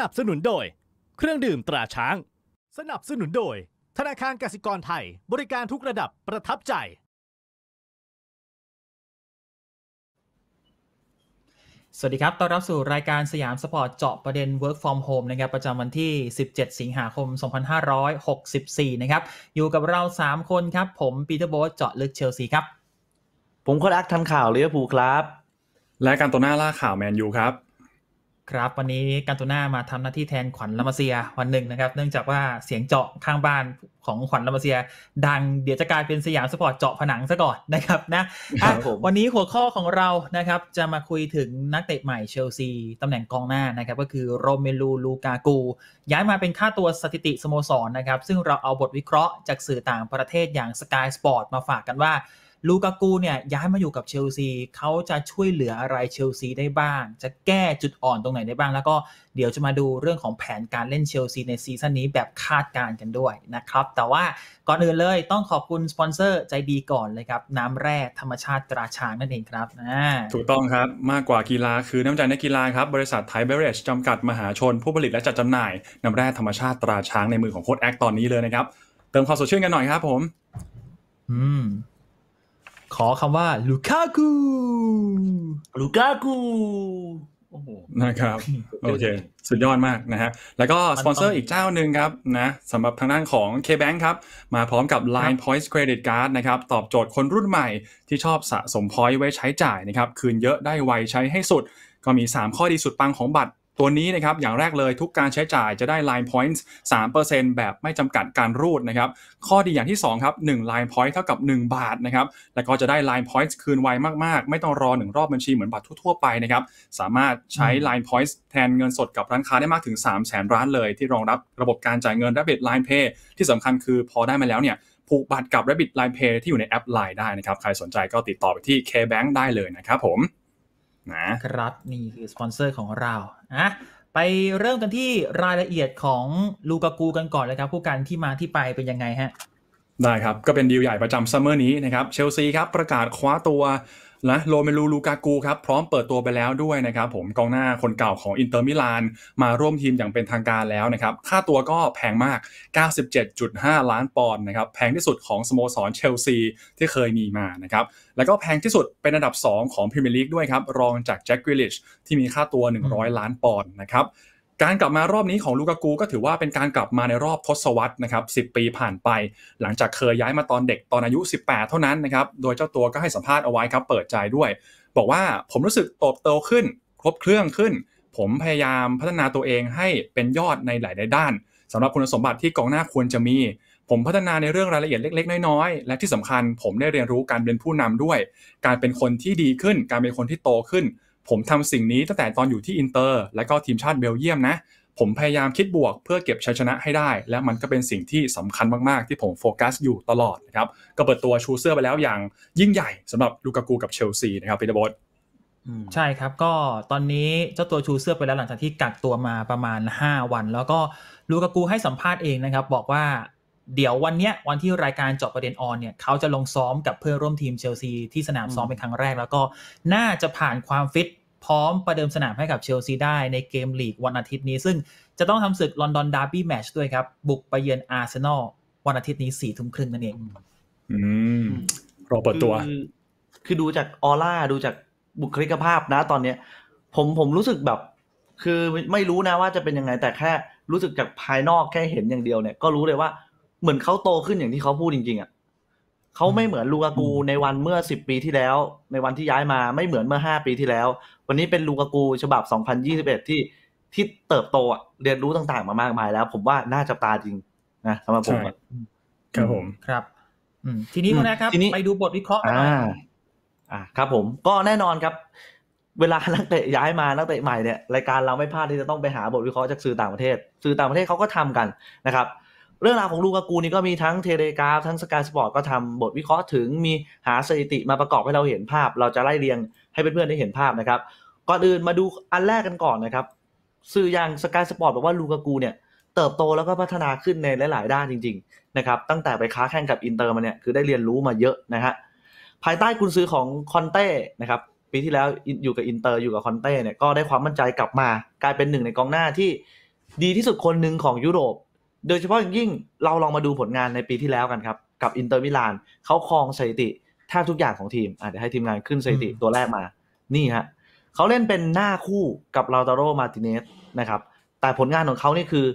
นับสนุนโดยเครื่องดื่มตราช้าง สนับสนุนโดย ธนาคารกสิกรไทย บริการทุกระดับประทับใจ สวัสดีครับ ต้อนรับสู่รายการสยามสปอร์ตเจาะประเด็น Work from Home นะครับ ประจำวันที่ 17 สิงหาคม 2564 นะครับ อยู่กับเรา 3 คนครับ ผมปีเตอร์โบ๊เจาะลึกเชลซีครับ ผมคนอักทำข่าวเลี้ยภูครับ และการตัวหน้าล่าข่าวแมนยูครับครับวันนี้การตูน่ามาทำหน้าที่แทนขวัญลามาเซียวันหนึ่งนะครับเนื่องจากว่าเสียงเจาะข้างบ้านของขวัญลามาเซียดังเดี๋ยวจะกลายเป็นสยามสปอร์ตเจาะผนังซะก่อนนะครับนะวันนี้หัวข้อของเรานะครับจะมาคุยถึงนักเตะใหม่เชลซีตำแหน่งกองหน้านะครับก็คือโรเมลูลูกากูย้ายมาเป็นค่าตัวสถิติสโมสรนนะครับซึ่งเราเอาบทวิเคราะห์จากสื่อต่างประเทศอย่าง Sky Sport มาฝากกันว่าลูกากู เนี่ยย้ายมาอยู่กับเชลซีเขาจะช่วยเหลืออะไรเชลซี ได้บ้าง จะแก้จุดอ่อนตรงไหนได้บ้างแล้วก็เดี๋ยวจะมาดูเรื่องของแผนการเล่นเชลซีในซีซั่นนี้แบบคาดการณ์กันด้วยนะครับ แต่ว่าก่อนอื่นเลย ต้องขอบคุณสปอนเซอร์ใจดีก่อนเลยครับ น้ำแร่ธรรมชาติตราช้างนั่นเองครับถูกต้องครับ มากกว่ากีฬาคือน้ำใจในกีฬาครับ บริษัทไทยเบรชจำกัดมหาชน ผู้ผลิตและจัดจำหน่ายน้ำแร่ธรรมชาติตราช้างในมือของโค้ดแอคตอนนี้เลยนะครับเติมความสดชื่นกันหน่อยครับผม อืมขอคำว่าลูคากูลูคากูนะครับ โอเค สุดยอดมากนะฮะแล้วก็ สปอนเซอร์อีกเจ้าหนึ่งครับนะสำหรับทางด้านของ K-Bank ครับ มาพร้อมกับ Line Points Credit Card นะครับ ตอบโจทย์คนรุ่นใหม่ที่ชอบสะสมพอยต์ไว้ใช้จ่ายนะครับ คืนเยอะได้ไวใช้ให้สุด ก็มี 3 ข้อดีสุดปังของบัตรตัวนี้นะครับอย่างแรกเลยทุกการใช้จ่ายจะได้ Line p o i n t 3%แบบไม่จำกัดการรูดนะครับข้อดีอย่างที่ 2 ครับ 1 Line Point เท่ากับ 1 บาทนะครับแล้วก็จะได้ Line p o i n t คืนไวมากๆไม่ต้องรอ 1 รอบบัญชีเหมือนบัตรทั่ว ๆ ไปนะครับสามารถใช้ Line p o i n t แทนเงินสดกับร้านค้าได้มากถึง3 0 0 0 0ร้านเลยที่รองรับระบบการจ่ายเงินร a บบ i t Line Pay ที่สำคัญคือพอได้มาแล้วเนี่ยผูกบัตรกับ Rabbit Line Pay ที่อยู่ในแอป Line ได้นะครับใครสนใจก็ติดต่อไปที่ KBank ได้เลยนะครับผมนะครับนี่คือสปอนเซอร์ของเราอ่ะไปเริ่มกันที่รายละเอียดของลูกากูกันก่อนเลยครับ ผู้การที่มาที่ไปเป็นยังไงฮะ ได้ครับ ก็เป็นดีลใหญ่ประจำซัมเมอร์นี้นะครับเชลซีครับ ประกาศคว้าตัวนะโรเมลูลูกากูครับพร้อมเปิดตัวไปแล้วด้วยนะครับ ผมกองหน้าคนเก่าของอินเตอร์มิลานมาร่วมทีมอย่างเป็นทางการแล้วนะครับ ค่าตัวก็แพงมาก 97.5 ล้านปอนด์นะครับแพงที่สุดของสโมสรเชลซีที่เคยมีมานะครับ แล้วก็แพงที่สุดเป็นอันดับ 2 ของพรีเมียร์ลีกด้วยครับ รองจากแจ็คกิลลิชที่มีค่าตัว 100 ล้านปอนด์นะครับการกลับมารอบนี้ของลูกากูก็ถือว่าเป็นการกลับมาในรอบทศวรรษนะครับ10 ปีผ่านไป หลังจากเคยย้ายมาตอนเด็กตอนอายุ 18 เท่านั้นนะครับ โดยเจ้าตัวก็ให้สัมภาษณ์เอาไว้ครับเปิดใจด้วย บอกว่าผมรู้สึกโตโตขึ้น ครบเครื่องขึ้น ผมพยายามพัฒนาตัวเองให้เป็นยอดในหลาย ๆ ด้านสำหรับคุณสมบัติที่กองหน้าควรจะมี ผมพัฒนาในเรื่องรายละเอียดเล็ก ๆ น้อย ๆ และที่สำคัญผมได้เรียนรู้การเป็นผู้นำด้วย การเป็นคนที่ดีขึ้น การเป็นคนที่โตขึ้นผมทำสิ่งนี้ตั้งแต่ตอนอยู่ที่อินเตอร์และก็ทีมชาติเบลเยียมนะ ผมพยายามคิดบวกเพื่อเก็บชัยชนะให้ได้ และมันก็เป็นสิ่งที่สำคัญมาก ๆ ที่ผมโฟกัสอยู่ตลอดนะครับ ก็เปิดตัวชูเสื้อไปแล้วอย่างยิ่งใหญ่สำหรับลูกากูกับเชลซีนะครับพีเตอร์บอสใช่ครับ ก็ตอนนี้เจ้าตัวชูเสื้อไปแล้วหลังจากที่กักตัวมาประมาณ 5 วัน แล้วก็ลูกากูให้สัมภาษณ์เองนะครับ บอกว่าเดี๋ยววันเนี้ยวันที่รายการเจาะประเด็นออนเนี่ยเขาจะลงซ้อมกับเพื่อนร่วมทีมเชลซีที่สนามซ้อมเป็นครั้งแรก แล้วก็น่าจะผ่านความฟิต พร้อมประเดิมสนามให้กับเชลซีได้ในเกมลีกวันอาทิตย์นี้ซึ่งจะต้องทำศึกลอนดอนดาร์บี้แมชด้วยครับ บุกไปเยือนอาร์เซนอลวันอาทิตย์นี้สี่ทุ่มครึ่งนั่นเองอรอเปิดตัว คือดูจากออร่าดูจากบุคลิกภาพนะตอนเนี้ยผมผมรู้สึกแบบ คือไม่รู้นะว่าจะเป็นยังไงแต่แค่รู้สึกจากภายนอกแค่เห็นอย่างเดียวเนี่ย ก็รู้เลยว่าเหมือนเขาโตขึ้นอย่างที่เขาพูดจริง ๆอ่ะเขาไม่เหมือนลูกากูในวันเมื่อสิบปีที่แล้วในวันที่ย้ายมาไม่เหมือนเมื่อห้าปีที่แล้ว วันนี้เป็นลูกากู ฉบับสองพันยี่สิบเอ็ดที่ที่เติบโตอ่ะเรียนรู้ต่างๆ มามากมาย แล้ว ผมว่าน่าจับตาจริงนะสำหรับผมครับผมครับทีนี้นะครับไปดูบทวิเคราะห์หน่อยครับ ผมก็แน่นอนครับ เวลานักเตะย้ายมานักเตะใหม่เนี่ยรายการเราไม่พลาดที่จะต้องไปหาบทวิเคราะห์จากสื่อต่างประเทศสื่อต่างประเทศเขาก็ทำกันนะครับเรื่องราวของลูกากูนี่ก็มีทั้งเทเลกราฟ ทั้งสกายสปอร์ตก็ทำบทวิเคราะห์ถึงมีหาสถิติมาประกอบให้เราเห็นภาพ เราจะไล่เรียงให้เพื่อนๆได้เห็นภาพนะครับก่อนอื่นมาดูอันแรกกันก่อนนะครับสื่ออย่างสกายสปอร์ตบอกว่าลูกากูเนี่ยเติบโตแล้วก็พัฒนาขึ้นในหลายๆด้านจริงๆนะครับตั้งแต่ไปค้าแข่งกับอินเตอร์มาเนี่ยคือได้เรียนรู้มาเยอะนะฮะภายใต้กุณซื้อของคอนเต้นะครับปีที่แล้วอยู่กับอินเตอร์อยู่กับคอนเต้เนี่ยก็ได้ความมั่นใจกลับมากลายเป็นหนึ่งในกองหน้าที่ดีที่สุดคนหนึ่งของยุโรปโดยเฉพาะอย่างยิ่งเราลองมาดูผลงานในปีที่แล้วกันครับ กับอินเตอร์มิลานเขาครองสถิติ แทบทุกอย่างของทีมอาจจะให้ทีมงานขึ้นสถิติตัวแรกมา นี่ฮะเขาเล่นเป็นหน้าคู่กับลาตาโรมาติเนสนะครับแต่ผลงานของเขานี่คือ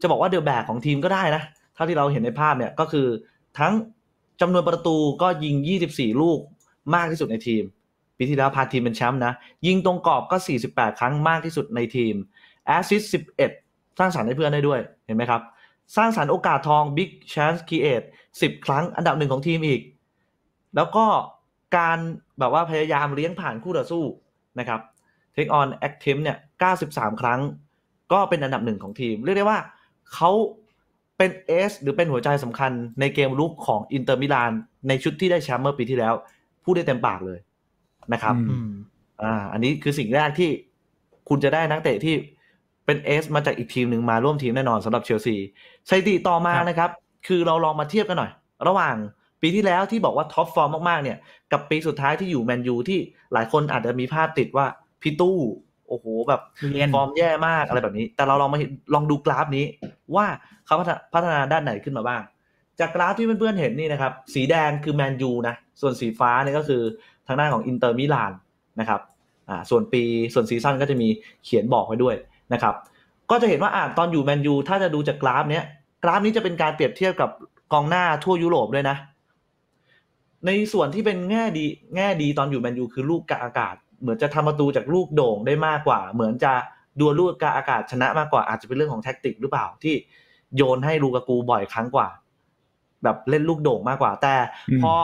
จะบอกว่าเดือแบกของทีมก็ได้นะเท่าที่เราเห็นในภาพเนี่ยก็คือทั้งจำนวนประตูก็ยิง 24 ลูกมากที่สุดในทีม ปีที่แล้วพาทีมเป็นแชมป์นะยิงตรงกรอบก็ 48 ครั้งมากที่สุดในทีมแอสซิสต์11สร้างสรรค์ให้เพื่อนได้ด้วยเห็นไหมครับสร้างสารรค์โอกาสทอง Big Chance Create 10 ครั้งอันดับหนึ่งของทีมอีก แล้วก็การแบบว่าพยายามเลี้ยงผ่านคู่ต่อสู้นะครับ Take on Active เนี่ย93 ครั้งก็เป็นอันดับหนึ่งของทีม เรียกได้ว่า เขาเป็นเอสหรือเป็นหัวใจสำคัญในเกมลุกของอินเตอร์มิลานในชุดที่ได้แชมป์เมื่อปีที่แล้ว พูดได้เต็มปากเลยนะครับอ่าอันนี้คือสิ่งแรกที่คุณจะได้นักเตะที่เป็นเอสมาจากอีกทีมหนึ่งมาร่วมทีมแน่นอนสำหรับเชลซี สถิติต่อมานะครับ คือเราลองมาเทียบกันหน่อย ระหว่างปีที่แล้วที่บอกว่าท็อปฟอร์มมากๆเนี่ย กับปีสุดท้ายที่อยู่แมนยูที่หลายคนอาจจะมีภาพติดว่าพี่ตู้ โอ้โห แบบฟอร์มแย่มากอะไรแบบนี้ แต่เราลองมาลองดูกราฟนี้ว่าเขาพัฒนาด้านไหนขึ้นมาบ้าง จากกราฟที่เพื่อนๆเห็นนี่นะครับ สีแดงคือแมนยูนะ ส่วนสีฟ้านี่ก็คือทางด้านของอินเตอร์มิลานนะครับ อ่า ส่วนปี ส่วนซีซั่นก็จะมีเขียนบอกไว้ด้วยนะครับ ก็จะเห็นว่าอ่าตอนอยู่แมนยู ถ้าจะดูจากกราฟ เนี้ยกราฟนี้จะเป็นการเปรียบเทียบกับกองหน้าทั่วยุโรปด้วยนะ ในส่วนที่เป็นแง่ดี แง่ดีตอนอยู่แมนยูคือลูกกาอากาศ เหมือนจะทำประตูจากลูกโด่งได้มากกว่า เหมือนจะดวลลูกกาอากาศชนะมากกว่า อาจจะเป็นเรื่องของแท็กติกหรือเปล่าที่โยนให้ลูกกูบ่อยครั้งกว่า แบบเล่นลูกโด่งมากกว่า แต่พอ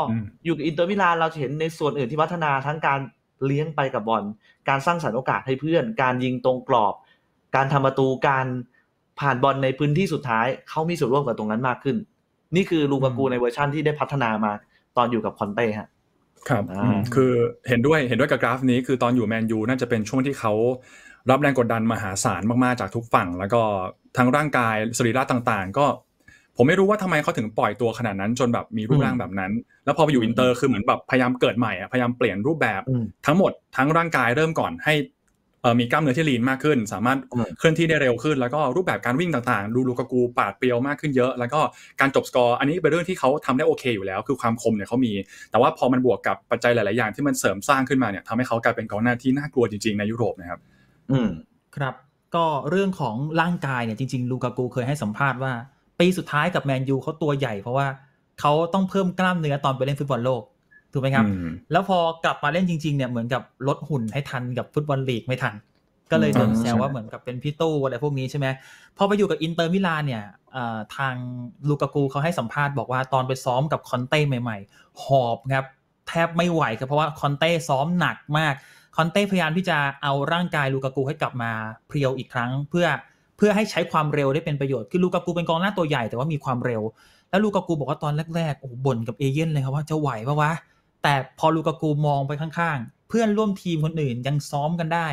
อยู่กับอินเตอร์มิลานเราเห็นในส่วนอื่นที่พัฒนาทั้งการเลี้ยงไปกับบอล การสร้างสรรค์โอกาสให้เพื่อน การยิงตรงกรอบการทำประตูการผ่านบอลในพื้นที่สุดท้ายเขามีส่วนร่วมกับตรงนั้นมากขึ้น นี่คือลูกากูในเวอร์ชั่นที่ได้พัฒนามา ตอนอยู่กับคอนเต้ฮะครับคือเห็นด้วยเห็นด้วยกับกราฟนี้ คือตอนอยู่แมนยูน่าจะเป็นช่วงที่เขารับแรงกดดันมหาศาลมากๆ จากทุกฝั่ง แล้วก็ทั้งร่างกายสรีระต่างๆ ก็ผมไม่รู้ว่าทำไมเขาถึงปล่อยตัวขนาดนั้นจนแบบมีรูปร่างแบบนั้น แล้วพอไปอยู่อินเตอร์ คือเหมือนแบบพยายามเกิดใหม่พยายามเปลี่ยนรูปแบบ ทั้งหมดทั้งร่างกาย เริ่มก่อนใหมีกล้ามเนื้อที่ลีนมากขึ้น สามารถเคลื่อนที่ได้เร็วขึ้น แล้วก็รูปแบบการวิ่งต่างๆดูลูกกูปาดเปรียวมากขึ้นเยอะแล้วก็การจบสกอร์อันนี้เป็นเรื่องที่เขาทำได้โอเค อยู่แล้ว คือความคมเนี่ยเขามี แต่ว่าพอมันบวกกับปัจจัยหลายๆอย่างที่มันเสริมสร้างขึ้นมาเนี่ยทำให้เขากลายเป็นกองหน้าที่น่ากลัวจริง ๆในยุโรปนะครับอืมครับ ก็เรื่องของร่างกายเนี่ยจริงๆลูกากูเคยให้สัมภาษณ์ว่าปีสุดท้ายกับแมนยูเขาตัวใหญ่เพราะว่าเขาต้องเพิ่มกล้ามเนื้อตอนไปเล่นฟุตบอลโลกถูกไหมครับ แล้วพอกลับมาเล่นจริงๆ เนี่ย เหมือนกับลดหุ่นให้ทันกับฟุตบอลลีกไม่ทัน ก็เลยโดนแซวว่าเหมือนกับเป็นพี่ตู้อะไรพวกนี้ใช่ไหม พอไปอยู่กับอินเตอร์มิลานเนี่ย ทางลูกากูเขาให้สัมภาษณ์บอกว่าตอนไปซ้อมกับคอนเต้ใหม่ๆ หอบครับ แทบไม่ไหวครับเพราะว่าคอนเต้ซ้อมหนักมาก คอนเต้พยายามที่จะเอาร่างกายลูกากูให้กลับมาเพียวอีกครั้งเพื่อเพื่อให้ใช้ความเร็วได้เป็นประโยชน์ คือลูกากูเป็นกองหน้าตัวใหญ่แต่ว่ามีความเร็ว แล้วลูกากูบอกว่าตอนแรกๆ โอ้บ่นกับเอเย่นเลยครับว่าจะไหวปะวะแต่พอลูกากูมองไปข้างๆ เพื่อนร่วมทีมคนอื่นยังซ้อมกันได้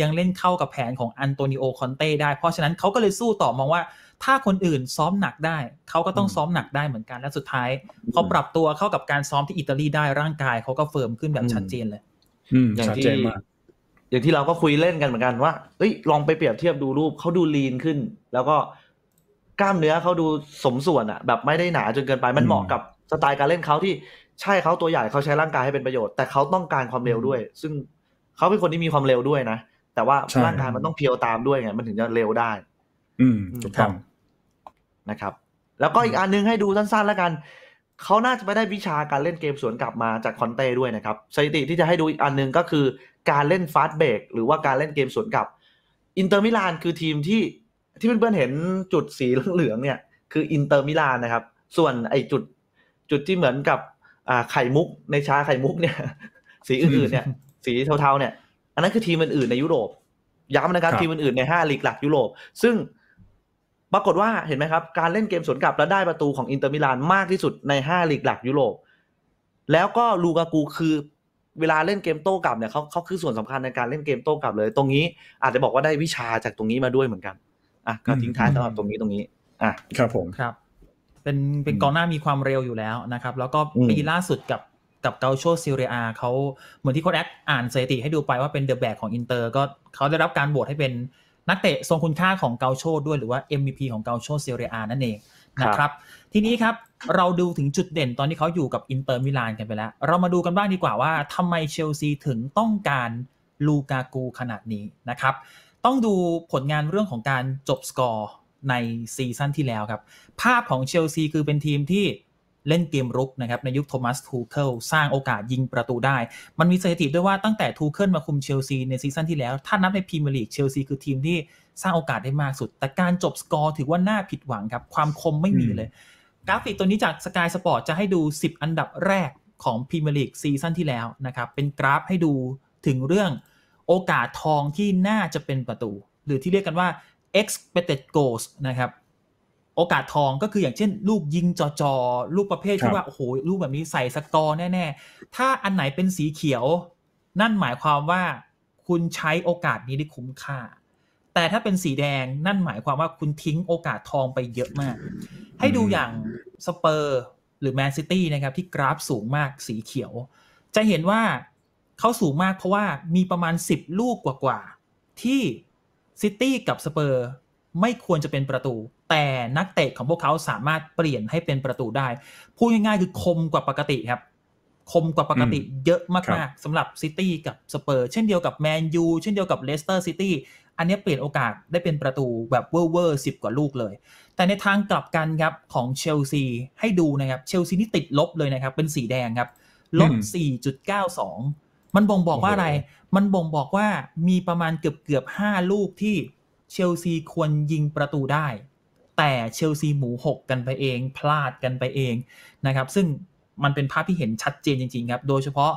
ยังเล่นเข้ากับแผนของอันโตนิโอคอนเต้ได้ เพราะฉะนั้นเขาก็เลยสู้ต่อ มองว่าถ้าคนอื่นซ้อมหนักได้ เขาก็ต้องซ้อมหนักได้เหมือนกัน และสุดท้ายเขาปรับตัวเข้ากับการซ้อมที่อิตาลีได้ร่างกายเขาก็เฟิร์มขึ้นแบบชัดเจนเลยอย่างที่อย่างที่เราก็คุยเล่นกันเหมือนกันว่าเอ้ยลองไปเปรียบเทียบดูรูปเขาดูลีนขึ้น แล้วก็กล้ามเนื้อเขาดูสมส่วนอะแบบไม่ได้หนาจนเกินไปมันเหมาะกับสไตล์การเล่นเขาที่ใช่เขาตัวใหญ่เขาใช้ร่างกายให้เป็นประโยชน์แต่เขาต้องการความเร็วด้วย ซึ่งเขาเป็นคนที่มีความเร็วด้วยนะแต่ว่าร่างกายมันต้องเพียวตามด้วยไงมันถึงจะเร็วได้ อืมถูกต้องนะครับ แล้วก็อีกอันนึงให้ดูสั้นๆแล้วกันเขาน่าจะไปได้วิชาการเล่นเกมสวนกลับมาจากคอนเต้ด้วยนะครับสถิติที่จะให้ดูอีกอันนึงก็คือการเล่นฟาสต์เบรกหรือว่าการเล่นเกมสวนกลับอินเตอร์มิลานคือทีมที่ที่เพื่อนๆเห็นจุดสีเหลืองเนี่ยคืออินเตอร์มิลานนะครับส่วนไอจุดจุดที่เหมือนกับ่าไข่มุก ในชาไข่มุกเนี่ย สีอื่นๆ เนี่ย สีเทาๆเนี่ย อันนั้นคือทีมอื่นๆในยุโรปย้ำนะครับ ทีมอื่นๆในห้าลีกหลักยุโรป ซึ่งปรากฏว่าเห็นไหมครับ การเล่นเกมสวนกลับแล้วได้ประตูของอินเตอร์มิลานมากที่สุดในห้าลีกหลักยุโรป แล้วก็ลูกากูคือ เวลาเล่นเกมโต้กลับเนี่ยเขาเขาคือส่วนสำคัญในการเล่นเกมโต้กลับเลย ตรงนี้ อาจจะบอกว่าได้วิชาจากตรงนี้มาด้วยเหมือนกันอ่ะก็ทิ้งท้ายสำหรับตรงนี้ตรงนี้ อ่ะ ครับผมครับเป็นเป็นกองหน้ามีความเร็วอยู่แล้วนะครับ แล้วก็ปีล่าสุดกับกับเกาโชซิเรียเขาเหมือนที่โค้ดแอดอ่านสถิติให้ดูไปว่าเป็นเดอะแบกของอินเตอร์ก็เขาได้รับการโหวตให้เป็นนักเตะทรงคุณค่าของเกาโชด้วยหรือว่า MVP ของเกาโชซิเรียนั่นเองนะครับ ทีนี้ครับ เราดูถึงจุดเด่นตอนที่เขาอยู่กับอินเตอร์มิลานกันไปแล้ว เรามาดูกันบ้างดีกว่าว่าทำไมเชลซีถึงต้องการลูกากูขนาดนี้นะครับต้องดูผลงานเรื่องของการจบสกอร์ในซีซั่นที่แล้วครับ ภาพของเชลซีคือเป็นทีมที่เล่นเกมรุกนะครับในยุคโทมัสทูเคิลสร้างโอกาสยิงประตูได้ มันมีสถิติด้วยว่า ตั้งแต่ทูเคิลมาคุมเชลซีในซีซั่นที่แล้ว ถ้านับในพรีเมียร์ลีกเชลซีคือทีมที่สร้างโอกาสได้มากสุด แต่การจบสกอร์ถือว่าน่าผิดหวังครับความคมไม่มีเลย กราฟิกตัวนี้จากสกายสปอร์ตจะให้ดู 10 อันดับแรกของพรีเมียร์ลีกซีซั่นที่แล้วนะครับเป็นกราฟให้ดูถึงเรื่องโอกาสทองที่น่าจะเป็นประตู หรือที่เรียกกันว่า expected goals นะครับ โอกาสทองก็คืออย่างเช่นลูกยิงจอจอลูกประเภทที่ว่าโอ้โหลูกแบบนี้ใส่สกอร์แน่ ๆ ถ้าอันไหนเป็นสีเขียว นั่นหมายความว่าคุณใช้โอกาสนี้ได้คุ้มค่า แต่ถ้าเป็นสีแดงนั่นหมายความว่าคุณทิ้งโอกาสทองไปเยอะมาก ให้ดูอย่างสเปอร์ หรือแมนซิตี้นะครับ ที่กราฟสูงมากสีเขียว จะเห็นว่าเขาสูงมากเพราะว่ามีประมาณ 10 ลูกกว่าๆที่ซิตี้กับสเปอร์ไม่ควรจะเป็นประตู แต่นักเตะของพวกเขาสามารถเปลี่ยนให้เป็นประตูได้ พูดง่ายๆคือคมกว่าปกติครับ คมกว่าปกติเยอะมากๆสำหรับซิตี้กับสเปอร์ เช่นเดียวกับแมนยูเช่นเดียวกับเลสเตอร์ซิตี้อันนี้เปลี่ยนโอกาสได้เป็นประตูแบบเวอร์เวอร์สิบกว่าลูกเลย แต่ในทางกลับกันครับของเชลซีให้ดูนะครับเชลซีนี่ติดลบเลยนะครับเป็นสีแดงครับลบ4.92มันบ่งบอกว่าอะไร มันบ่งบอกว่ามีประมาณเกือบเกือบห้าลูกที่เชลซีควรยิงประตูได้ แต่เชลซีหมูหกกันไปเอง พลาดกันไปเองนะครับ ซึ่งมันเป็นภาพที่เห็นชัดเจนจริงๆ ครับ โดยเฉพาะ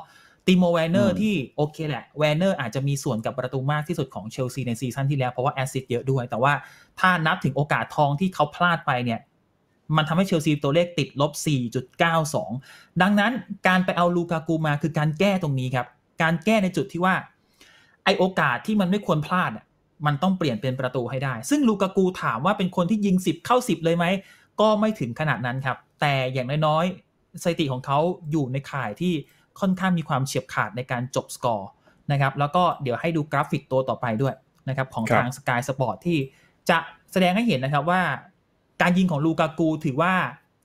ติโมแวนเนอร์ที่โอเคแหละแวนเนอร์อาจจะมีส่วนกับประตูมากที่สุดของเชลซีในซีซั่นที่แล้วเพราะว่าแอสซิสต์เยอะด้วย แต่ว่าถ้านับถึงโอกาสทองที่เขาพลาดไปเนี่ย มันทำให้เชลซีตัวเลขติดลบ 4.92 ดังนั้นการไปเอาลูกากูมาคือการแก้ตรงนี้ครับการแก้ในจุดที่ว่าไอโอกาสที่มันไม่ควรพลาด มันต้องเปลี่ยนเป็นประตูให้ได้ ซึ่งลูกากูถามว่าเป็นคนที่ยิง 10 เข้า 10 เลยไหม ก็ไม่ถึงขนาดนั้นครับ แต่อย่างน้อยๆสถิติของเขาอยู่ในข่ายที่ค่อนข้างมีความเฉียบขาดในการจบสกอร์นะครับแล้วก็เดี๋ยวให้ดูกราฟิกตัวต่อไปด้วยนะครับของทางสกายสปอร์ตที่จะแสดงให้เห็นนะครับว่า การยิงของลูกากู ถือว่า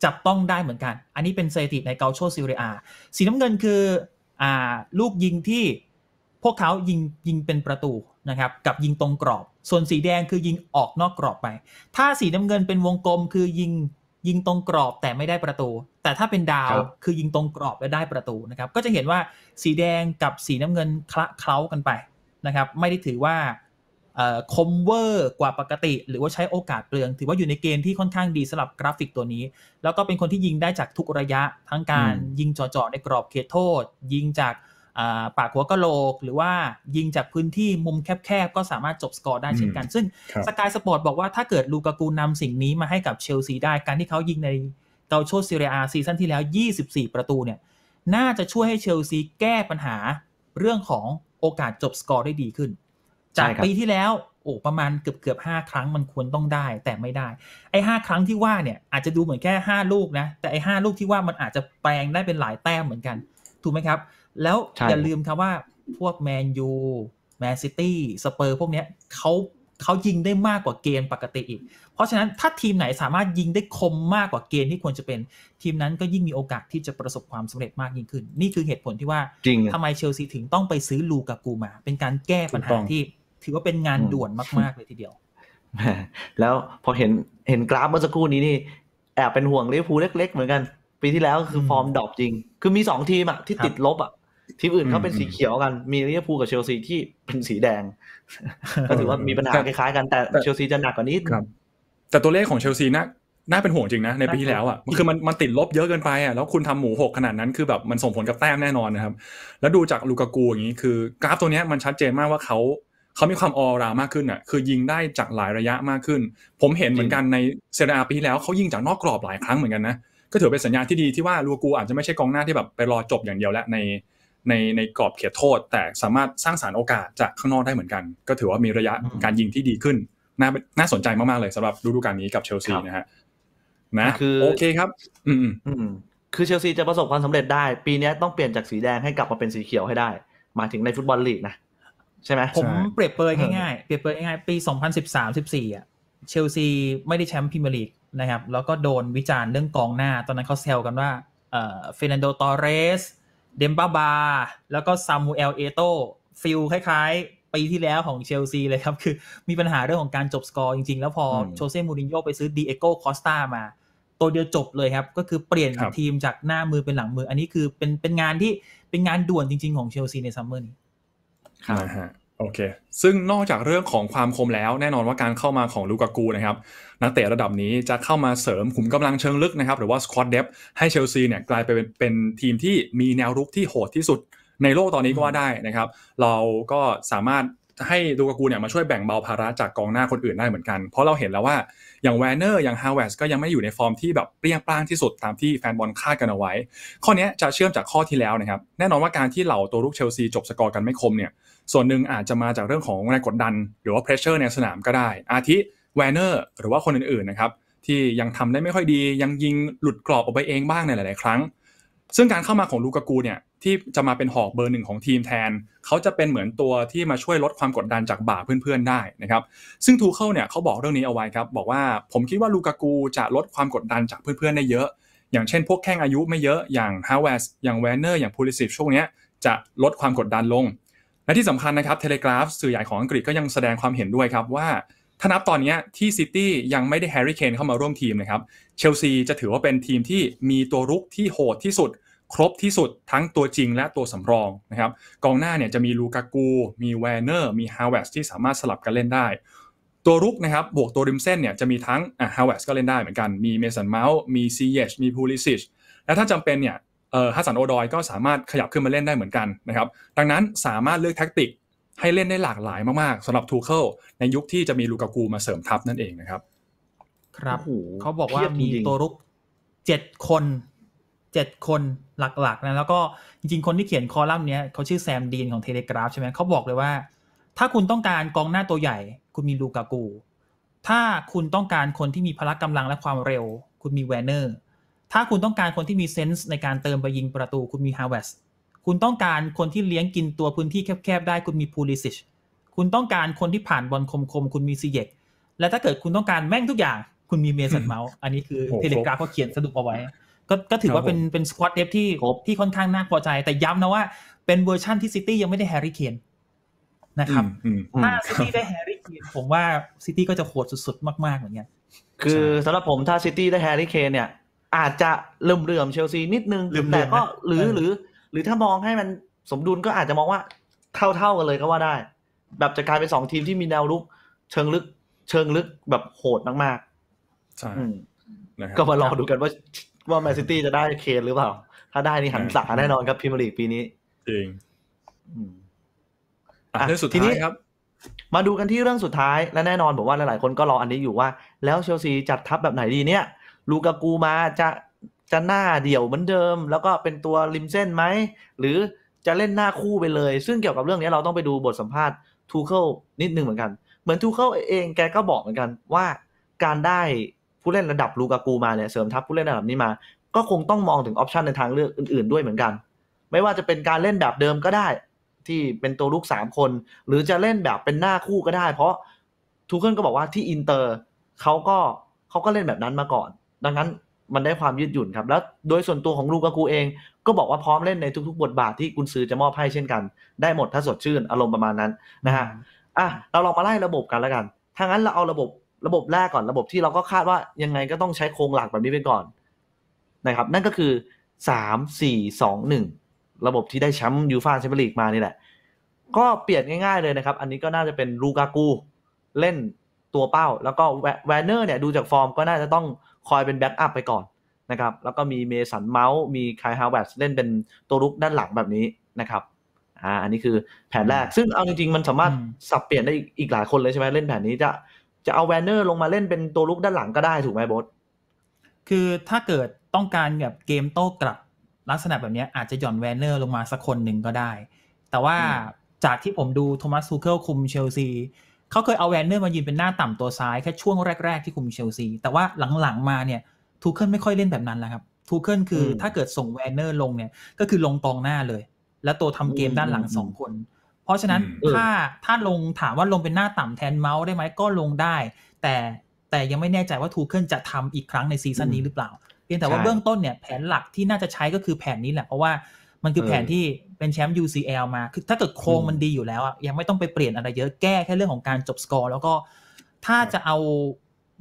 จับต้องได้เหมือนกัน อันนี้เป็นสถิติในเกาโชซิเรียสีน้ำเงินคือลูกยิงที่พวกเขายิงยิงเป็นประตูนะครับกับยิงตรงกรอบ ส่วนสีแดงคือยิงออกนอกกรอบไป ถ้าสีน้ำเงินเป็นวงกลมคือยิงยิงตรงกรอบแต่ไม่ได้ประตู แต่ถ้าเป็นดาวคือยิงตรงกรอบและได้ประตูนะครับก็จะเห็นว่าสีแดงกับสีน้ำเงินคละเคล้ากันไปนะครับไม่ได้ถือว่าคมเวอร์กว่าปกติหรือว่าใช้โอกาสเปลือง ถือว่าอยู่ในเกณฑ์ที่ค่อนข้างดีสำหรับกราฟิกตัวนี้ แล้วก็เป็นคนที่ยิงได้จากทุกระยะทั้งการยิงจ่อๆในกรอบเขตโทษ ยิงจากปากหัวกะโหลก หรือว่ายิงจากพื้นที่มุมแคบๆก็สามารถจบสกอร์ได้เช่นกัน ซึ่งสกายสปอร์ตบอกว่าถ้าเกิดลูกากูนำสิ่งนี้มาให้กับเชลซีได้การที่เขายิงในเกาโชซีเรียซีซั่นที่แล้ว 24 ประตูเนี่ยน่าจะช่วยให้เชลซี แก้ปัญหาเรื่องของโอกาสจบสกอร์ได้ดีขึ้นจากปีที่แล้ว โอ้ประมาณเกือบเกือบห้าครั้งมันควรต้องได้ แต่ไม่ได้ ไอ้ห้าครั้งที่ว่าเนี่ยอาจจะดูเหมือนแค่ห้าลูกนะ แต่ไอ้ห้าลูกที่ว่ามันอาจจะแปลงได้เป็นหลายแต้มเหมือนกัน ถูกไหมครับ แล้วอย่าลืมครับว่าพวกแมนยู แมนซิตี้ สเปอร์พวกเนี้ยเขาเขายิงได้มากกว่าเกณฑ์ปกติอีก เพราะฉะนั้นถ้าทีมไหนสามารถยิงได้คมมากกว่าเกณฑ์ที่ควรจะเป็น ทีมนั้นก็ยิ่งมีโอกาสที่จะประสบความสำเร็จมากยิ่งขึ้น นี่คือเหตุผลที่ว่าทำไมเชลซีถึงต้องไปซื้อลูกากูมาเป็นการแก้ปัญหาที่ถือว่าเป็นงานด่วนมาก ๆ เลยทีเดียว แล้วพอเห็นเห็นกราฟเมื่อสักครู่นี้นี่แอบเป็นห่วงลเวียบูเล็ก ๆ เหมือนกัน ปีที่แล้วคือฟอร์มดรอปจริง คือมีสองทีมอะที่ติดลบอะทีมอื่นเขาเป็นสีเขียวกันมีลเวียบูกับเชลซีที่เป็นสีแดง ก็ถือว่ามีปัญหาคล้าย ๆกันแต่เชลซีจะหนักกว่านี้แต่ตัวเลขของเชลซีน่าน่าเป็นห่วงจริงนะในปีที่แล้วอ่ะคือมันมันติดลบเยอะเกินไปอ่ะแล้วคุณทำหมูหกขนาดนั้นคือแบบมันส่งผลกับแต้มแน่นอนนะครับ แล้วดูจากลูกากูอย่างนี้คือกราฟตัวนี้มันชัดเจนมากว่าเขาเขา มี ความ ออรามาก ขึ้นอ่ะ คือ ยิง ได้ จาก หลาย ระยะ มาก ขึ้น ผม เห็น เหมือนกัน ใน เซเรียปี แล้วเขายิง จาก นอก กรอบ หลาย ครั้ง เหมือนกัน นะ ก็ถือเป็น สัญญาณ ที่ ดี ที่ว่า ลูกู อาจจะ ไม่ ใช่ กอง หน้า ที่ แบบ ไป รอ จบ อย่าง เดียวแล้วใน ใน ใน กรอบเขตโทษ แต่ สามารถ สร้างสารโอกาส จาก ข้างนอก ได้ เหมือนกัน ก็ ถือว่า มี ระยะ การ ยิง ที่ ดี ขึ้น น่า น่า สนใจ มาก ๆ เลยสำหรับฤดูกาลนี้ กับ เชลซี นะฮะ นะ คือโอเค ครับ อืมอืมคือเชลซีจะประสบความสำเร็จได้ปีนี้ต้องเปลี่ยนจากสีแดงให้กลับมาเป็นสีเขียวให้ได้หมายถึงในฟุตบอลลีกนะใช่ไหมผมเปรียบเปยง่ายๆ เปรียบเปยง่ายๆ ปี 2013-14อ่ะเชลซีไม่ได้แชมป์พรีเมียร์ลีกนะครับ แล้วก็โดนวิจารณ์เรื่องกองหน้า ตอนนั้นเขาแซวกันว่าเอ่อเฟรนโด ตอเรส เดมบาบา แล้วก็ซามูเอล เอโตฟิลคล้ายๆ ปีที่แล้วของเชลซีเลยครับ คือมีปัญหาเรื่องของการจบสกอร์จริงๆ แล้วพอโชเซ่มูรินโญ่ไปซื้อดีเอโก้คอสตามา ตัวเดียวจบเลยครับ ก็คือเปลี่ยนทีมจากหน้ามือเป็นหลังมือ อันนี้คือเป็นเป็นงานที่เป็นงานด่วนจริงๆของเชลซีในซัมเมอร์นี้นะฮะโอเค ซึ่งนอกจากเรื่องของความคมแล้ว แน่นอนว่าการเข้ามาของลูกากูนะครับ นักเตะระดับนี้จะเข้ามาเสริมขุมกำลังเชิงลึกนะครับ หรือว่าสควอตเดฟให้เชลซีเนี่ยกลายไปเป็นทีมที่มีแนวรุกที่โหดที่สุด ในโลกตอนนี้ก็ว่าได้นะครับ เราก็สามารถให้ลูกากูเนี่ยมาช่วยแบ่งเบาภาระจากกองหน้าคนอื่นได้เหมือนกัน เพราะเราเห็นแล้วว่าอย่างแวนเนอร์อย่างฮาวเวสก็ยังไม่อยู่ในฟอร์มที่แบบเปรี้ยงปร้างที่สุดตามที่แฟนบอลคาดกันเอาไว้ ข้อนี้จะเชื่อมจากข้อที่แล้วนะครับ แน่นอนว่าการที่เหล่าตัวลูกเชลซีจบสกอร์กันไม่คมเนี่ยส่วนหนึ่งอาจจะมาจากเรื่องของแรงกดดัน หรือว่าเพรสเชอร์ในสนามก็ได้ อาทิแวนเนอร์หรือว่าคนอื่นๆนะครับที่ยังทำได้ไม่ค่อยดี ยังยิงหลุดกรอบออกไปเองบ้างในหลายๆครั้ง ซึ่งการเข้ามาของลูกากูเนี่ยที่จะมาเป็นหอกเบอร์หนึ่งของทีมแทน เขาจะเป็นเหมือนตัวที่มาช่วยลดความกดดันจากบ่าเพื่อนๆได้นะครับซึ่งทูเคิลเนี่ยเขาบอกเรื่องนี้เอาไว้ครับบอกว่าผมคิดว่าลูกากูจะลดความกดดันจากเพื่อนๆได้เยอะ อย่างเช่น พวกแข้งอายุไม่เยอะอย่างฮาวเวสอย่างแวนเนอร์อย่างพูลิสิฟช่วงนี้จะลดความกดดันลงและที่สำคัญนะครับเทเลกราฟสื่อใหญ่ของอังกฤษก็ยังแสดงความเห็นด้วยครับว่าถ้านับตอนนี้ที่ซิตี้ยังไม่ได้แฮร์รี่เคนเข้ามาร่วมทีมนะครับ เชลซีจะถือว่าเป็นทีมที่มีตัวรุกที่โหดที่สุด ครบที่สุดทั้งตัวจริงและตัวสำรองนะครับกองหน้าเนี่ยจะมีลูกากู มีแวนเนอร์มีฮาวเวสที่สามารถสลับกันเล่นได้ ตัวรุกนะครับบวกตัวริมเส้นเนี่ยจะมีทั้งฮาวเวสก็เล่นได้เหมือนกัน มีเมสันเมาส์มีซีเอชมีพูลิซิชและถ้าจำเป็นเนี่ยฮัสซันโอดอยก็สามารถขยับขึ้นมาเล่นได้เหมือนกันนะครับ ดังนั้นสามารถเลือกแท็กติกให้เล่นได้หลากหลายมากๆสำหรับทูเคิลในยุคที่จะมีลูกากูมาเสริมทัพนั่นเองนะครับ ครับ เขาบอกว่ามีตัวรุกเจ็ดคนเจ็ดคนหลักๆนะแล้วก็จริงๆคนที่เขียนคอลัมน์เนี้ยเขาชื่อแซมดีนของเทเลกราฟใช่ไหมเขาบอกเลยว่า ถ้าคุณต้องการกองหน้าตัวใหญ่ คุณมีลูกากู ถ้าคุณต้องการคนที่มีพละกกำลังและความเร็วคุณมีแวนเนอร์ถ้าคุณต้องการคนที่มีเซนส์ในการเติมไปยิงประตู คุณมีฮาวเวสคุณต้องการคนที่เลี้ยงกินตัวพื้นที่แคบ ๆ ได้คุณมีพูลิซิชคุณต้องการคนที่ผ่านบอลคมๆคุณมีซีเยกและถ้าเกิดคุณต้องการแม่งทุกอย่างคุณมีเมสันเมาส์อันนี้คือเทเลกราฟเขาเขียนสรุปเอาไว้ก็ก็ถือว่าเป็นเป็นสควอตเดฟที่ที่ค่อนข้างน่าพอใจแต่ย้ำนะว่า เป็นเวอร์ชั่นที่ซิตี้ยังไม่ได้แฮร์รี่เคนนะครับถ้าซิตี้ได้แฮร์รี่เคนผมว่าซิตี้ก็จะโหดสุดๆมากๆเหมือนกันคือสำหรับผมถ้าซิตี้ได้แฮร์รี่เคนเนี่ยอาจจะเลื่อมเลื่อมเชลซีนิดนึงแต่ก็หรือหรือ หรือถ้ามองให้มันสมดุลก็อาจจะมองว่าเท่าเท่ากันเลยก็ว่าได้ แบบจะกลายเป็นสองทีมที่มีแนวลุก เชิงลึก เชิงลึกแบบโหดมากๆใช่ก็มารอดูกันว่าว่าแมนซิตี้จะได้เคนหรือเปล่า ถ้าได้นี่หันสาแน่นอนครับพิมลีกปีนี้จริงอ่ะสุดท้ายครับ มาดูกันที่เรื่องสุดท้ายและแน่นอนผมว่าหลาย ๆคนก็รออันนี้อยู่ว่าแล้วเชลซีจัดทัพแบบไหนดีเนี่ยลูกากูมาจะจะหน้าเดี่ยวเหมือนเดิม แล้วก็เป็นตัวริมเส้นไหม หรือจะเล่นหน้าคู่ไปเลย ซึ่งเกี่ยวกับเรื่องนี้เราต้องไปดูบทสัมภาษณ์ทูเคิลนิดนึงเหมือนกันเหมือนทูเคิลเองแกก็บอกเหมือนกันว่าการได้ผู้เล่นระดับลูกากูมาเนี่ยเสริมทัพผู้เล่นระดับนี้มา ก็คงต้องมองถึงออปชันในทางเลือกอื่นๆ ด้วยเหมือนกัน ไม่ว่าจะเป็นการเล่นแบบเดิมก็ได้ที่เป็นตัวลูก3คนหรือจะเล่นแบบเป็นหน้าคู่ก็ได้ เพราะทูเคิลก็บอกว่าที่อินเตอร์เขาก็เขาก็เล่นแบบนั้นมาก่อนดังนั้นมันได้ความยืดหยุ่นครับ แล้วโดยส่วนตัวของลูกากูเองก็บอกว่าพร้อมเล่นในทุกๆบทบาทที่กุนซือจะมอบให้เช่นกัน ได้หมดถ้าสดชื่น อารมณ์ประมาณนั้นนะฮะอ่ะเราลองมาไล่ระบบกันแล้วกันถ้างั้นเราเอาระบบระบบแรกก่อน ระบบที่เราก็คาดว่ายังไงก็ต้องใช้โครงหลักแบบนี้ไปก่อนนะครับนั่นก็คือสามสี่สองหนึ่งระบบที่ได้แชมป์ยูฟ่าแชมเปี้ยนลีกมานี่แหละก็เปลี่ยนง่าย ๆเลยนะครับอันนี้ก็น่าจะเป็นลูกากูเล่นตัวเป้าแล้วก็แวนเนอร์เนี่ยดูจากฟอร์มก็น่าจะต้องคอยเป็นแบ็กอัพไปก่อนนะครับ แล้วก็มีเมสันเมาส์มีคายฮาวเวสเล่นเป็นตัวรุกด้านหลังแบบนี้นะครับอ่าอันนี้คือแผนแรกซึ่งเอาจริงๆ มันสามารถสับเปลี่ยนได้อีกหลายคนเลยใช่ไหมเล่นแผนนี้จะจะเอาแวนเนอร์ลงมาเล่นเป็นตัวลุกด้านหลังก็ได้ถูกไหมบอสคือถ้าเกิดต้องการแบบเกมโต้กลับลักษณะแบบนี้อาจจะหย่อนแวนเนอร์ลงมาสักคนหนึ่งก็ได้ แต่ว่าจากที่ผมดูโทมัสซูเคิลคุมเชลซีเขาเคยเอาแวนเนอร์มายืนเป็นหน้าต่ำตัวซ้ายแค่ช่วงแรก ๆ ที่คุมเชลซี แต่ว่าหลังๆมาเนี่ยทูเคิลไม่ค่อยเล่นแบบนั้นแล้วครับทูเคิลคือถ้าเกิดส่งแวนเนอร์ลงเนี่ยก็คือลงตองหน้าเลย และตัวทำเกมด้านหลังสองคน เพราะฉะนั้นถ้าถ้าลงถามว่าลงเป็นหน้าต่ำแทนเมาส์ได้ไหมก็ลงได้ แต่แต่ยังไม่แน่ใจว่าทูเคิลจะทำอีกครั้งในซีซั่นนี้หรือเปล่าเพียงแต่ว่าเบื้องต้นเนี่ยแผนหลักที่น่าจะใช้ก็คือแผนนี้แหละเพราะว่ามันคือแผนที่เป็นแชมป์ UCL มา คือถ้าเกิดโครงมันดีอยู่แล้วอ่ะ ยังไม่ต้องไปเปลี่ยนอะไรเยอะแก้แค่เรื่องของการจบสกอร์ แล้วก็ถ้าจะเอา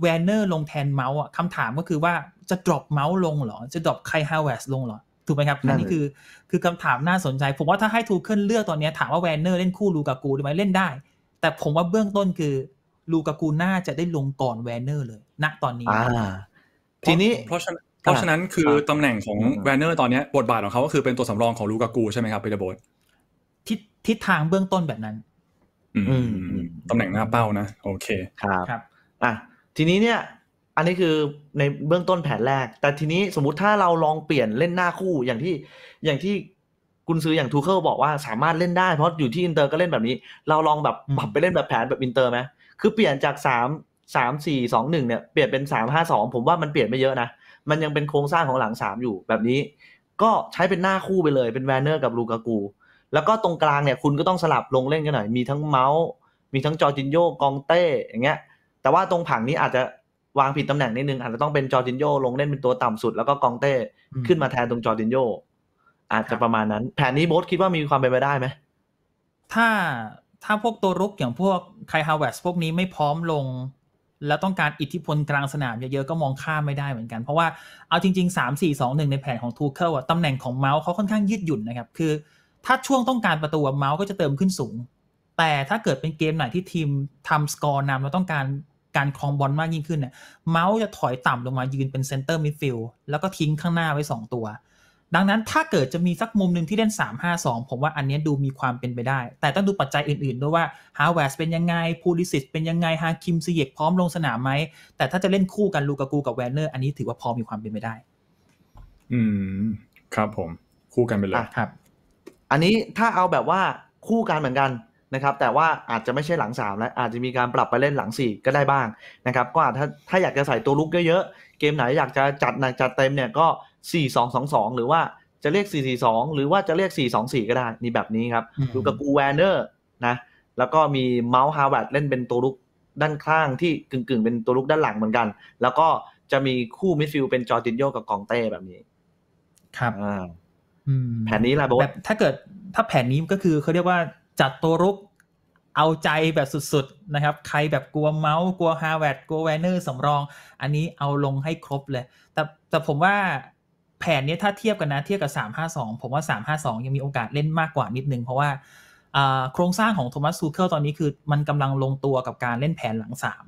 แวนเนอร์ลงแทนเมาส์อ่ะคำถามก็คือว่าจะดรอปเมาส์ลงหรอ จะดรอปไคฮาวเวสลงหรอ ถูกไหมครับอันนี้คือคือคำถามน่าสนใจ ผมว่าถ้าให้ทูเคิลเลือกตอนนี้ถามว่าแวนเนอร์เล่นคู่ลูกากูได้ไหมเล่นได้ แต่ผมว่าเบื้องต้นคือลูกากูน่าจะได้ลงก่อนแวนเนอร์เลย ณ ตอนนี้ ทีนี้เพราะฉะนั้นเพราะฉะนั้นคือตำแหน่งของแวนเนอร์ตอนนี้บทบาทของเขาก็คือเป็นตัวสำรองของลูกากูใช่ไหมครับปีเตอร์โบททิศทิศทางเบื้องต้นแบบนั้นอืมตำแหน่งหน้าเป้านะโอเคครับครับอ่ะทีนี้เนี่ย อันนี้คือในเบื้องต้นแผนแรก แต่ทีนี้สมมติถ้าเราลองเปลี่ยนเล่นหน้าคู่อย่างที่อย่างที่คุณซื้ออย่างทูเคิลบอกว่าสามารถเล่นได้เพราะอยู่ที่อินเตอร์ก็เล่นแบบนี้ เราลองแบบปรับไปเล่นแบบแผนแบบอินเตอร์ไหมคือเปลี่ยนจากสามสามสี่สองหนึ่งเนี่ยเปลี่ยนเป็นสามห้าสองผมว่ามันเปลี่ยนไม่เยอะนะมันยังเป็นโครงสร้างของหลังสามอยู่แบบนี้ ก็ใช้เป็นหน้าคู่ไปเลยเป็นแวนเนอร์กับลูกากู แล้วก็ตรงกลางเนี่ยคุณก็ต้องสลับลงเล่นกันหน่อย มีทั้งเมาส์ มีทั้งจอจินโยกองเต้อย่างเงี้ย แต่ว่าตรงผังนี้อาจจะวางผิดตำแหน่งนิดนึง อาจจะต้องเป็นจอจินโยลงเล่นเป็นตัวต่ำสุด แล้วก็กองเต้ขึ้นมาแทนตรงจอจินโยอาจจะประมาณนั้น แผนนี้โบสคิดว่ามีความเป็นไปได้ไหมถ้าถ้าพวกตัวรุกอย่างพวกไคฮาวเวสพวกนี้ไม่พร้อมลงแล้วต้องการอิทธิพลกลางสนามเยอะๆก็มองข้ามไม่ได้เหมือนกัน เพราะว่าเอาจริงๆ 3 4 2 1 ในแผนของทูเคิลตำแหน่งของเมาส์เขาค่อนข้างยืดหยุ่นนะครับ คือถ้าช่วงต้องการประตูเมาส์ก็จะเติมขึ้นสูง แต่ถ้าเกิดเป็นเกมไหนที่ทีมทำสกอร์นำแล้วต้องการการคลองบอลมากยิ่งขึ้นเนี่ยเมาส์จะถอยต่ำลงมายืนเป็นเซนเตอร์มิดฟิลด์แล้วก็ทิ้งข้างหน้าไว้ 2 ตัวดังนั้นถ้าเกิดจะมีสักมุมหนึ่งที่เล่น 3-5-2 ผมว่าอันนี้ดูมีความเป็นไปได้ แต่ต้องดูปัจจัยอื่นๆ ด้วยว่าฮาวเวสเป็นยังไงพูลิสิตเป็นยังไงฮาคิมซีเยกพร้อมลงสนามไหมแต่ถ้าจะเล่นคู่กันลูกากูกับแวนเนอร์อันนี้ถือว่าพอมีความเป็นไปได้ อืมครับผมคู่กันไปเลยครับอันนี้ถ้าเอาแบบว่าคู่กันเหมือนกันนะครับแต่ว่าอาจจะไม่ใช่หลัง3แล้วอาจจะมีการปรับไปเล่นหลัง4ก็ได้บ้างนะครับก็อาจถ้าถ้าอยากจะใส่ตัวลุกเยอะๆเกมไหนอยากจะจัดหนักจัดเต็มเนี่ยก็4222 หรือว่าจะเรียก 442หรือว่าจะเรียก 424 ก็ได้นี่แบบนี้ครับดูกับกูแวนเนอร์นะ แล้วก็มีเมาส์ฮาวเวิร์ดเล่นเป็นตัวลุกด้านข้างที่กึ่งๆ เป็นตัวลุกด้านหลังเหมือนกัน แล้วก็จะมีคู่มิดฟิลด์เป็นจอร์จินโยกับกองเต้แบบนี้ ครับ แผนนี้ล่ะบอกถ้าเกิดถ้าแผนนี้ก็คือเขาเรียกว่าจัดตัวรุกเอาใจแบบสุดๆนะครับ ใครแบบกลัวเมาส์กลัวฮาวเวิร์ดกลัวแวนเนอร์สำรอง อันนี้เอาลงให้ครบเลย แต่แต่ผมว่าแผนนี้ถ้าเทียบกันนะเทียบกับ 352 ผมว่า 352 ยังมีโอกาสเล่นมากกว่านิดนึง เพราะว่าโครงสร้างของโทมัสซูเคิลตอนนี้คือมันกำลังลงตัวกับการเล่นแผนหลังสาม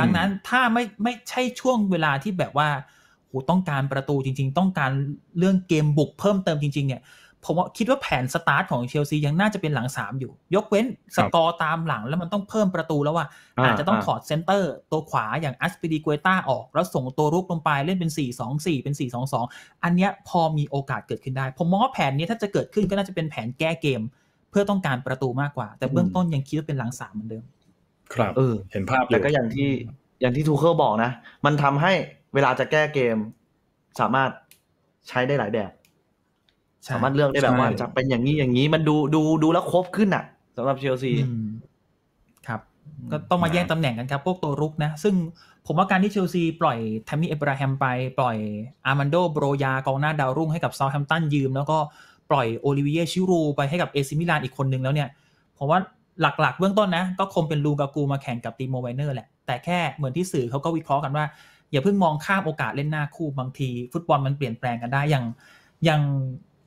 ดังนั้นถ้าไม่ไม่ใช่ช่วงเวลาที่แบบว่าโหต้องการประตูจริงๆ ต้องการเรื่องเกมบุกเพิ่มเติมจริงๆเนี่ยผมคิดว่าแผนสตาร์ทของเชลซียังน่าจะเป็นหลังสามอยู่ ยกเว้นสกอร์ตามหลัง แล้วมันต้องเพิ่มประตูแล้วว่า อาจจะต้องถอดเซนเตอร์ตัวขวาอย่างอัสปิดีกวต้าออก แล้วส่งตัวรุกลงไปเล่นเป็น 4 2 4 เป็น 4 2 2 อันนี้พอมีโอกาสเกิดขึ้นได้ ผมมองว่าแผนนี้ถ้าจะเกิดขึ้น ก็น่าจะเป็นแผนแก้เกม เพื่อต้องการประตูมากกว่า แต่เบื้องต้นยังคิดว่าเป็นหลังสามเหมือนเดิมครับเออเห็นภาพแล้วก็อย่างที่อย่างที่ทูเคิลบอกนะ มันทำให้เวลาจะแก้เกม สามารถใช้ได้หลายแบบสามารถเลือกได้แบบว่าจะเป็นอย่างนี้อย่างนี้มันดูดูดูแล้วครบขึ้นอ่ะสำหรับเชลซีครับ ก็ต้องมาแย่งตำแหน่งกันครับพวกตัวรุกนะ ซึ่งผมว่าการที่เชลซีปล่อยแทมมี่เอเบราแฮมไป ปล่อยอาร์มันโดโบรยากองหน้าดาวรุ่งให้กับเซาแฮมตันยืม แล้วก็ปล่อยโอลิเวียชิรูไปให้กับเอซิมิลานอีกคนนึงแล้วเนี่ย ผมว่าหลัก ๆเบื้องต้นนะ ก็คงเป็นลูกากูมาแข่งกับตีโมไวเนอร์แหละแต่แค่เหมือนที่สื่อเขาก็วิเคราะห์กันว่าอย่าเพิ่งมองข้ามโอกาสเล่นหน้าคู่บางที ฟุตบอลมันเปลี่ยนแปลงกันได้อย่างอย่าง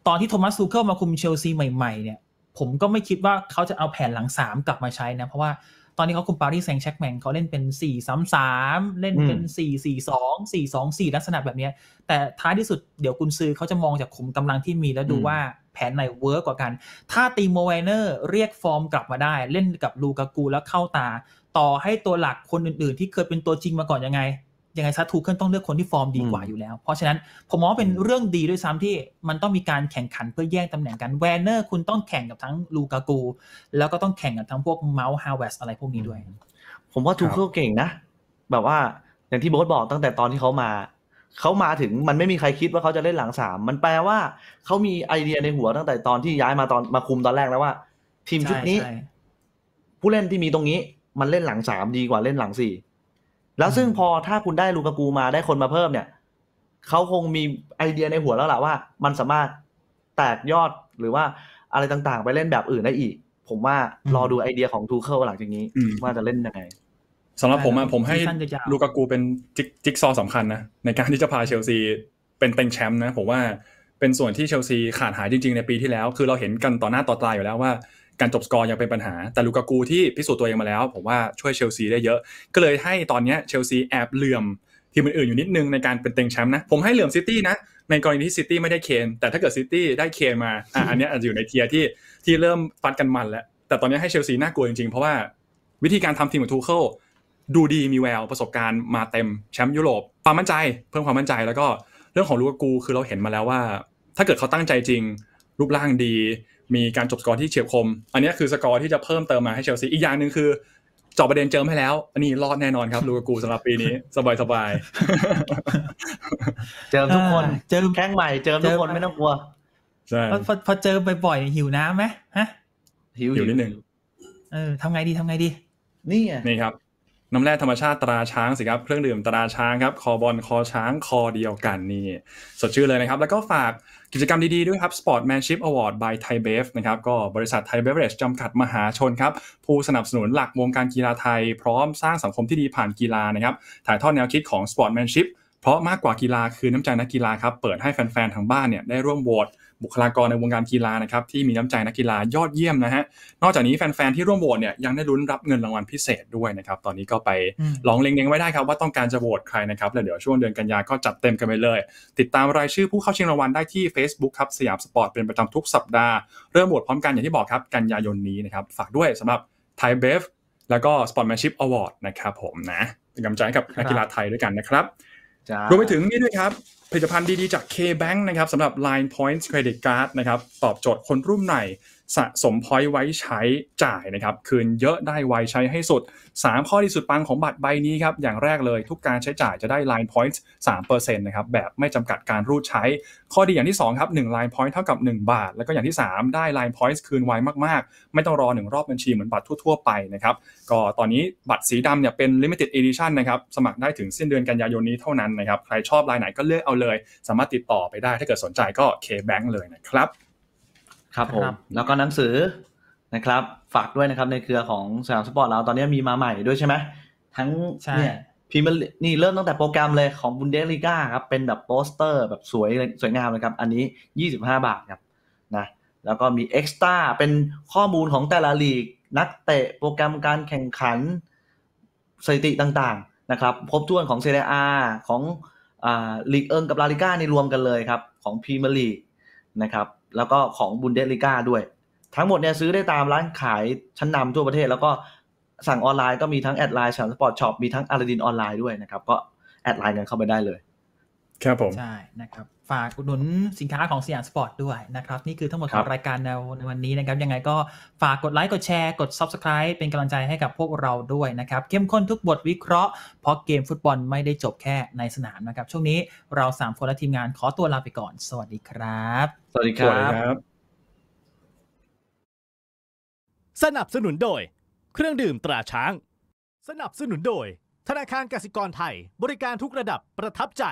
ตอนที่โทมัสซูเคิลมาคุมเชลซีใหม่ๆเนี่ยผมก็ไม่คิดว่าเขาจะเอาแผนหลังสามกลับมาใช้นะ เพราะว่าตอนนี้เขาคุมปารีสแซงต์แชกแมงเขาเล่นเป็นสี่สามสามเล่นเป็นสี่สี่สองสี่สองสี่ลักษณะแบบนี้ แต่ท้ายที่สุดเดี๋ยวกุนซือเขาจะมองจากขุมกำลังที่มีแล้วดูว่าแผนไหนเวิร์กกว่ากัน ถ้าตีโมเวเนอร์เรียกฟอร์มกลับมาได้ เล่นกับลูกากู แล้วเข้าตา ต่อให้ตัวหลักคนอื่น ๆที่เคยเป็นตัวจริงมาก่อนยังไงยังไงซะทูเคิลต้องเลือกคนที่ฟอร์มดีกว่าอยู่แล้ว เพราะฉะนั้นผมมองว่าเป็นเรื่องดีด้วยซ้ำที่มันต้องมีการแข่งขันเพื่อแย่งตำแหน่งกันแวนเนอร์คุณต้องแข่งกับทั้งลูกากู แล้วก็ต้องแข่งกับทั้งพวกเมาส์ฮาวเวสอะไรพวกนี้ด้วย ผมว่าทูเคิลเก่งนะ แบบว่า อย่างที่โบ๊ทบอกตั้งแต่ตอนที่เขามา เขามาถึงมันไม่มีใครคิดว่าเขาจะเล่นหลังสามมันแปลว่า เขามีไอเดียในหัวตั้งแต่ตอนที่ย้ายมาตอนมาคุมตอนแรกแล้วว่า ทีมชุดนี้ผู้เล่นที่มีตรงนี้ มันเล่นหลังสามดีกว่าเล่นหลังสี่แล้วซึ่งพอถ้าคุณได้ลูกกูมาได้คนมาเพิ่มเนี่ยเขาคงมีไอเดียในหัวแล้วล่ะว่ามันสามารถแตกยอดหรือว่าอะไรต่างๆ ไปเล่นแบบอื่นได้อีกผมว่ารอดูไอเดียของทูเคิลหลังจากนี้ ว่าจะเล่นยังไงสำหรับผมอะผมให้ลูกกูเป็นจิ๊กซอสำคัญนะในการที่จะพาเชลซีเป็นเต็งแชมป์นะผมว่าเป็นส่วนที่เชลซีขาดหายจริงๆ ในปีที่แล้ว คือเราเห็นกันต่อหน้าต่อตาอยู่แล้วว่าการจบสกอร์ยังเป็นปัญหาแต่ลูกากูที่พิสูจน์ตัวเองมาแล้วผมว่าช่วยเชลซีได้เยอะ ก็เลยให้ตอนนี้เชลซีแอบเหลื่อมทีมอื่นอยู่นิดนึงในการเป็นเต็งแชมป์นะผมให้เหลื่อมซิตี้นะ ในกรณีที่ซิตี้ไม่ได้เคนแต่ถ้าเกิดซิตี้ได้เคนมาอ่ะอันนี้อาจจะอยู่ในเทียที่ที่เริ่มฟัดกันมันแล้วแต่ตอนนี้ให้เชลซีน่ากลัวจริงๆเพราะว่าวิธีการทำทีมของทูเคิลดูดีมีแววประสบการณ์มาเต็มแชมป์ยุโรปความมั่นใจเพิ่มความมั่นใจแล้วก็เรื่องของลูกากูคือเราเห็นมาแล้วว่า ถ้าเกิดเขาตั้งใจจริงรูปร่างดีมีการจบสกอร์ที่เฉียบคม อันนี้คือสกอร์ที่จะเพิ่มเติมมาให้เชลซี อีกอย่างหนึ่งคือจอบประเด็นเจิมให้แล้ว อันนี้รอดแน่นอนครับลูกกูสำหรับปีนี้ สบายสบายเจิมทุกคน เจิมแข้งใหม่เจิมทุกคนไม่ต้องกลัว ใช่ พอเจอบ่อยๆหิวน้ำไหมฮะ หิวหิวนิดนึงเออทำไงดีทำไงดี นี่ไงนี่ครับน้ำแร่ธรรมชาติตราช้างสิครับเครื่องดื่มตราช้างครับคอบอลคอช้างคอเดียวกันนี่สดชื่อเลยนะครับแล้วก็ฝากกิจกรรมดีๆ ด้วยครับ Sportmanship Award by Thai b e v นะครับก็บริษัทไทยเบฟเร e จำกัดมหาชนครับผู้สนับสนุนหลักวงการกีฬาไทย พร้อมสร้างสังคมที่ดีผ่านกีฬานะครับถ่ายทอดแนวคิดของ Sportmanship เพราะมากกว่ากีฬาคือน้ำใจนักกีฬาครับเปิดให้แฟนๆทางบ้านเนี่ยได้ร่วมโหวตบุคลากรในวงการกีฬานะครับที่มีน้ำใจนักกีฬายอดเยี่ยมนะฮะนอกจากนี้แฟนๆที่ร่วมโหวตเนี่ยยังได้ลุ้นรับเงินรางวัลพิเศษด้วยนะครับตอนนี้ก็ไปลองเล็งๆไว้ได้ครับว่าต้องการจะโหวตใครนะครับ แล้วเดี๋ยวช่วงเดือนกันยาก็จัดเต็มกันไปเลย ติดตามรายชื่อผู้เข้าชิงรางวัลได้ที่ Facebook ครับสยามสปอร์ตเป็นประจำทุกสัปดาห์เริ่มโหวตพร้อมกันอย่างที่บอกครับกันยายนนี้นะครับฝากด้วยสำหรับไทยเบฟแล้วก็สปอร์ตแม n ชิพอวอร์ดนะครับผมนะกำลังใจกับนักกีฬาไทยด้วยกันนะครับรวมไปถึงนี่ด้วยครับผลิตภัณฑ์ดี ๆ จาก K-Bank นะครับสำหรับ Line Points Credit Card นะครับตอบโจทย์คนรุ่นใหม่สะสมพอยต์ไว้ใช้จ่ายนะครับ คืนเยอะได้ไวใช้ให้สุด 3 ข้อที่สุดปังของบัตรใบนี้ครับ อย่างแรกเลยทุกการใช้จ่ายจะได้ Line Points 3%นะครับแบบไม่จำกัดการรูดใช้ ข้อดีอย่างที่ 2 ครับ 1 Line Point เท่ากับ 1 บาท แล้วก็อย่างที่ 3 ได้ Line Points คืนไวมากๆ ไม่ต้องรอ 1 รอบบัญชีเหมือนบัตรทั่วๆไปนะครับ ก็ตอนนี้บัตรสีดำเนี่ยเป็น Limited Edition นะครับสมัครได้ถึงสิ้นเดือนกันยายนนี้เท่านั้นนะครับ ใครชอบลายไหนก็เลือกเอาเลย สามารถติดต่อไปได้ถ้าเกิดสนใจก็ K-Bank เลยนะครับครับผมแล้วก็หนังสือนะครับฝากด้วยนะครับในเครือของสยามสปอร์ตเราตอนนี้มีมาใหม่ด้วยใช่ไหมทั้งเนี่ยพิมพ์นี่เริ่มตั้งแต่โปรแกรมเลยของบุนเดสลิก้าครับเป็นแบบโปสเตอร์ แบบสวยสวยงามเลยครับ อันนี้ 25 บาทครับนะแล้วก็มีเอ็กซ์ต้าเป็นข้อมูลของแต่ละลีก นักเตะโปรแกรมการแข่งขันสถิติต่างๆนะครับครบถ้วนของเซเรียอาของลีกเอิงกับลาลิก้าในรวมกันเลยครับ ของพีเมลีกนะครับแล้วก็ของบุนเดสลิก้าด้วย ทั้งหมดเนี่ยซื้อได้ตามร้านขายชั้นนำทั่วประเทศ แล้วก็สั่งออนไลน์ก็มีทั้งแอดไลน์สานสปอร์ตช็อปมีทั้งอาราดินออนไลน์ด้วยนะครับ ก็แอดไลน์กันเข้าไปได้เลยครับผมใช่นะครับฝากอุดหนุนสินค้าของสยามสปอร์ตด้วยนะครับ นี่คือทั้งหมดของรายการในวันนี้นะครับ ยังไงก็ฝากกดไลค์กดแชร์กด Subscribe เป็นกำลังใจให้กับพวกเราด้วยนะครับ เข้มข้นทุกบทวิเคราะห์ เพราะเกมฟุตบอลไม่ได้จบแค่ในสนามนะครับ ช่วงนี้เรา3คนและทีมงานขอตัวลาไปก่อน สวัสดีครับ สวัสดีครับ สนับสนุนโดย เครื่องดื่มตราช้าง สนับสนุนโดย ธนาคารกสิกรไทย บริการทุกระดับประทับใจ